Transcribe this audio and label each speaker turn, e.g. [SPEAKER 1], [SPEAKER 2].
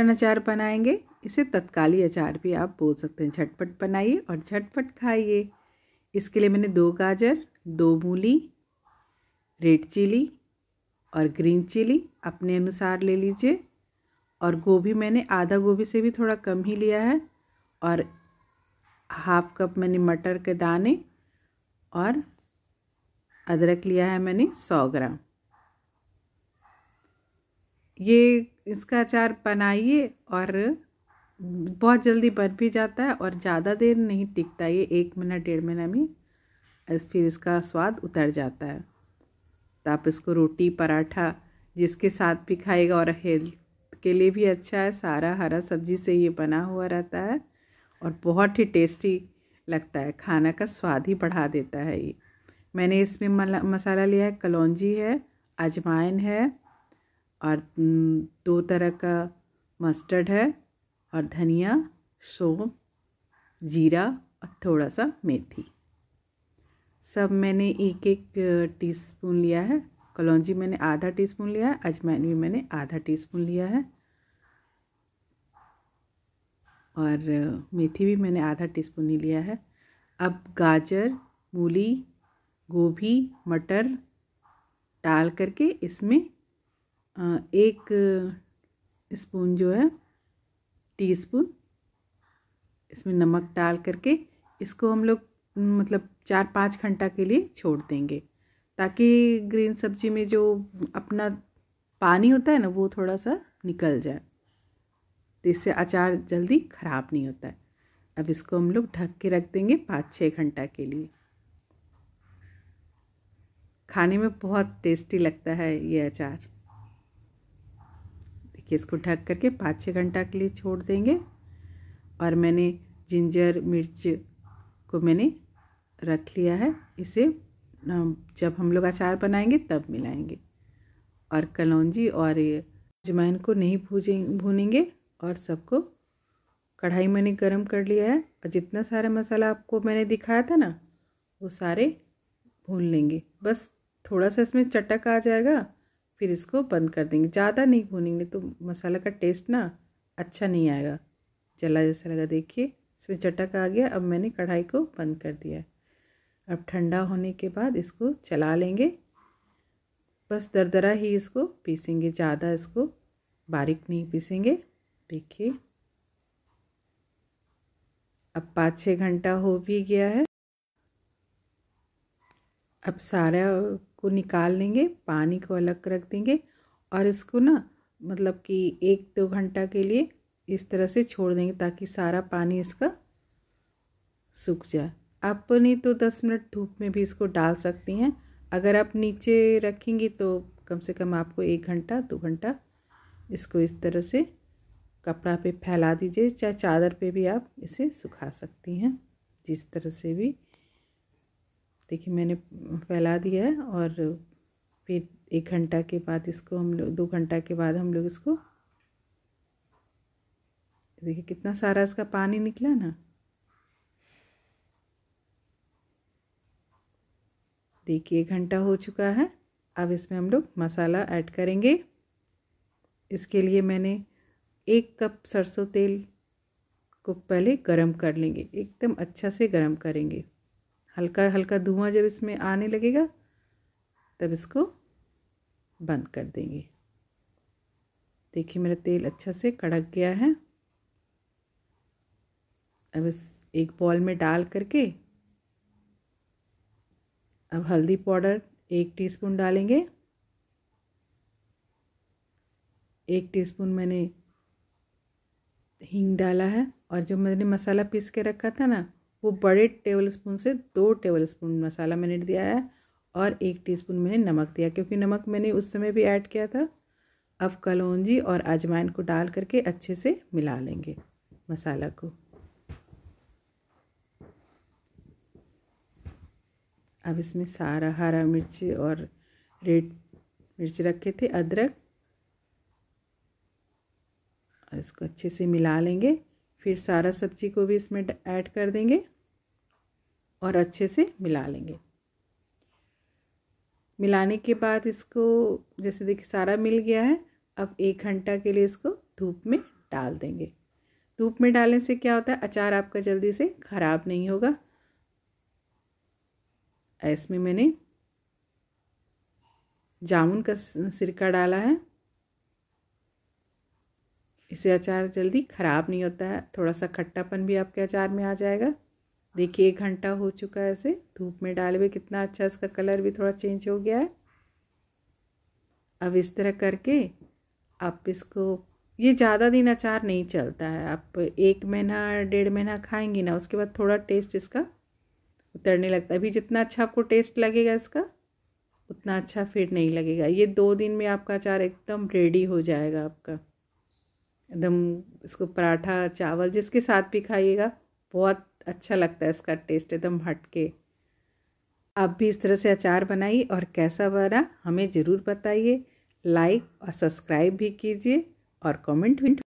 [SPEAKER 1] mutton अचार बनाएंगे इसे तत्काली अचार भी आप बोल सकते हैं झटपट बनाइए और झटपट खाइए इसके लिए मैंने दो गाजर दो मूली रेड चिली और ग्रीन चिली अपने अनुसार ले लीजिए और गोभी मैंने आधा गोभी से भी थोड़ा कम ही लिया है और हाफ कप मैंने मटर के दाने और अदरक लिया है मैंने सौ ग्राम ये इसका अचार बनाइए और बहुत जल्दी बन भी जाता है और ज़्यादा देर नहीं टिकता ये एक मिनट डेढ़ महीना में फिर इसका स्वाद उतर जाता है तो आप इसको रोटी पराठा जिसके साथ भी खाएगा और हेल्थ के लिए भी अच्छा है सारा हरा सब्जी से ये बना हुआ रहता है और बहुत ही टेस्टी लगता है खाना का स्वाद ही बढ़ा देता है ये मैंने इसमें मसाला लिया है कलौजी है अजवाइन है और दो तरह का मस्टर्ड है और धनिया सोम जीरा और थोड़ा सा मेथी सब मैंने एक एक टीस्पून लिया है कलौजी मैंने आधा टीस्पून लिया है अजमैन भी मैंने आधा टीस्पून लिया है और मेथी भी मैंने आधा टीस्पून ही लिया है अब गाजर मूली गोभी मटर डाल करके इसमें एक स्पून जो है टीस्पून इसमें नमक डाल करके इसको हम लोग मतलब चार पाँच घंटा के लिए छोड़ देंगे ताकि ग्रीन सब्जी में जो अपना पानी होता है ना वो थोड़ा सा निकल जाए तो इससे अचार जल्दी ख़राब नहीं होता है अब इसको हम लोग ढक के रख देंगे पाँच छः घंटा के लिए खाने में बहुत टेस्टी लगता है ये अचार कि इसको ढक करके पाँच छः घंटा के लिए छोड़ देंगे और मैंने जिंजर मिर्च को मैंने रख लिया है इसे जब हम लोग अचार बनाएंगे तब मिलाएंगे और कलौजी और अजमैन को नहीं भूजें भूनेंगे और सबको कढ़ाई मैंने गरम कर लिया है और जितना सारा मसाला आपको मैंने दिखाया था ना वो सारे भून लेंगे बस थोड़ा सा इसमें चटक आ जाएगा फिर इसको बंद कर देंगे ज़्यादा नहीं भूनेंगे तो मसाला का टेस्ट ना अच्छा नहीं आएगा जला जैसा लगा देखिए इसमें चटक आ गया अब मैंने कढ़ाई को बंद कर दिया अब ठंडा होने के बाद इसको चला लेंगे बस दरदरा ही इसको पीसेंगे ज़्यादा इसको बारीक नहीं पीसेंगे देखिए अब पाँच छः घंटा हो भी गया है अब सारा को निकाल लेंगे पानी को अलग रख देंगे और इसको ना मतलब कि एक दो घंटा के लिए इस तरह से छोड़ देंगे ताकि सारा पानी इसका सूख जाए आप नहीं तो दस मिनट धूप में भी इसको डाल सकती हैं अगर आप नीचे रखेंगी तो कम से कम आपको एक घंटा दो घंटा इसको इस तरह से कपड़ा पे फैला दीजिए चाहे चादर पे भी आप इसे सुखा सकती हैं जिस तरह से भी देखिए मैंने फैला दिया है और फिर एक घंटा के बाद इसको हम लोग दो घंटा के बाद हम लोग इसको देखिए कितना सारा इसका पानी निकला ना देखिए एक घंटा हो चुका है अब इसमें हम लोग मसाला ऐड करेंगे इसके लिए मैंने एक कप सरसों तेल को पहले गरम कर लेंगे एकदम अच्छा से गरम करेंगे हल्का हल्का धुआं जब इसमें आने लगेगा तब इसको बंद कर देंगे देखिए मेरा तेल अच्छा से कड़क गया है अब इस एक बॉल में डाल करके अब हल्दी पाउडर एक टीस्पून डालेंगे एक टीस्पून मैंने हींग डाला है और जो मैंने मसाला पीस के रखा था ना वो बड़े टेबल स्पून से दो टेबल स्पून मसाला मैंने दिया है और एक टीस्पून मैंने नमक दिया क्योंकि नमक मैंने उस समय भी ऐड किया था अब कलौजी और अजवाइन को डाल करके अच्छे से मिला लेंगे मसाला को अब इसमें सारा हरा मिर्च और रेड मिर्च रखे थे अदरक और इसको अच्छे से मिला लेंगे फिर सारा सब्जी को भी इसमें ऐड कर देंगे और अच्छे से मिला लेंगे मिलाने के बाद इसको जैसे देखिए सारा मिल गया है अब एक घंटा के लिए इसको धूप में डाल देंगे धूप में डालने से क्या होता है अचार आपका जल्दी से ख़राब नहीं होगा इसमें मैंने जामुन का सिरका डाला है इससे अचार जल्दी ख़राब नहीं होता है थोड़ा सा खट्टापन भी आपके अचार में आ जाएगा देखिए एक घंटा हो चुका है इसे धूप में डाले हुए कितना अच्छा इसका कलर भी थोड़ा चेंज हो गया है अब इस तरह करके आप इसको ये ज़्यादा दिन अचार नहीं चलता है आप एक महीना डेढ़ महीना खाएंगी ना उसके बाद थोड़ा टेस्ट इसका उतरने लगता है अभी जितना अच्छा आपको टेस्ट लगेगा इसका उतना अच्छा फिर नहीं लगेगा ये दो दिन में आपका अचार एकदम रेडी हो जाएगा आपका एकदम इसको पराठा चावल जिसके साथ भी खाइएगा बहुत अच्छा लगता है इसका टेस्ट एकदम हटके आप भी इस तरह से अचार बनाइए और कैसा बना हमें ज़रूर बताइए लाइक और सब्सक्राइब भी कीजिए और कमेंट भी